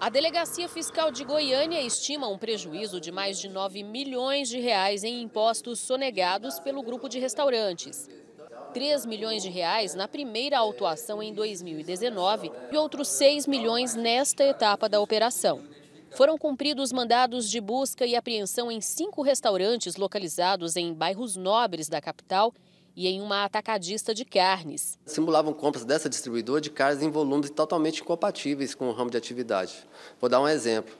A Delegacia Fiscal de Goiânia estima um prejuízo de mais de 9 milhões de reais em impostos sonegados pelo grupo de restaurantes. 3 milhões de reais na primeira autuação em 2019 e outros 6 milhões nesta etapa da operação. Foram cumpridos mandados de busca e apreensão em cinco restaurantes localizados em bairros nobres da capital e em uma atacadista de carnes. Simulavam compras dessa distribuidora de carnes em volumes totalmente incompatíveis com o ramo de atividade. Vou dar um exemplo.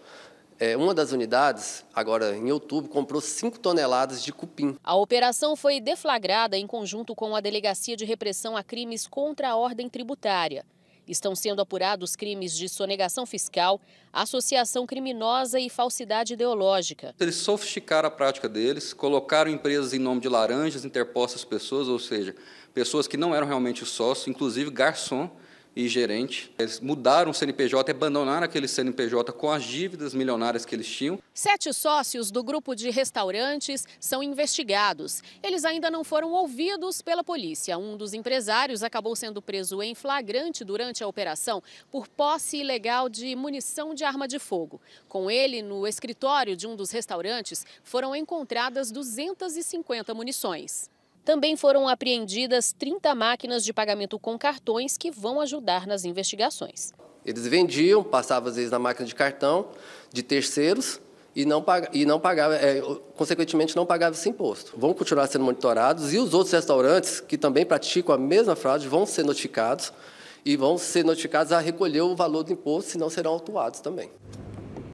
É, uma das unidades, agora em outubro, comprou 5 toneladas de cupim. A operação foi deflagrada em conjunto com a Delegacia de Repressão a Crimes contra a Ordem Tributária. Estão sendo apurados crimes de sonegação fiscal, associação criminosa e falsidade ideológica. Eles sofisticaram a prática deles, colocaram empresas em nome de laranjas, interpostas pessoas, ou seja, pessoas que não eram realmente sócios, inclusive garçom, e gerente. Eles mudaram o CNPJ, abandonaram aquele CNPJ com as dívidas milionárias que eles tinham. Sete sócios do grupo de restaurantes são investigados. Eles ainda não foram ouvidos pela polícia. Um dos empresários acabou sendo preso em flagrante durante a operação por posse ilegal de munição de arma de fogo. Com ele, no escritório de um dos restaurantes, foram encontradas 250 munições. Também foram apreendidas 30 máquinas de pagamento com cartões que vão ajudar nas investigações. Eles vendiam, passavam às vezes na máquina de cartão de terceiros e não, e não pagava, é, consequentemente não pagava esse imposto. Vão continuar sendo monitorados e os outros restaurantes que também praticam a mesma fraude vão ser notificados e vão ser notificados a recolher o valor do imposto, senão serão autuados também.